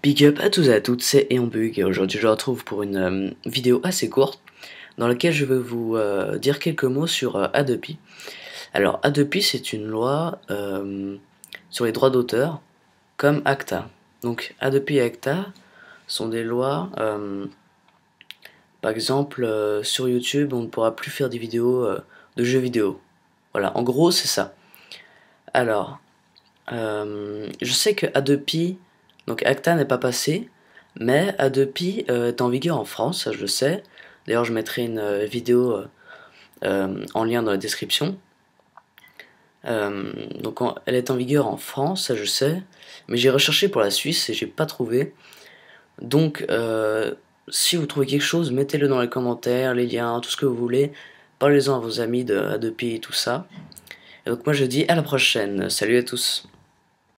Big up à tous et à toutes, c'est Eonbug et aujourd'hui je retrouve pour une euh, vidéo assez courte dans laquelle je vais vous euh, dire quelques mots sur euh, Adopi. Alors Adopi c'est une loi euh, sur les droits d'auteur comme ACTA. Donc Adopi et ACTA sont des lois, par exemple sur YouTube on ne pourra plus faire des vidéos de jeux vidéo. Voilà, en gros c'est ça. Alors, je sais que Adopi donc ACTA n'est pas passé, mais A2P euh, est en vigueur en France, ça je le sais. D'ailleurs, je mettrai une euh, vidéo euh, en lien dans la description. donc elle est en vigueur en France, ça je sais, mais j'ai recherché pour la Suisse et j'ai pas trouvé. Donc si vous trouvez quelque chose, mettez-le dans les commentaires, les liens, tout ce que vous voulez. Parlez-en à vos amis de Adopi et tout ça. Et donc moi je dis à la prochaine. Salut à tous.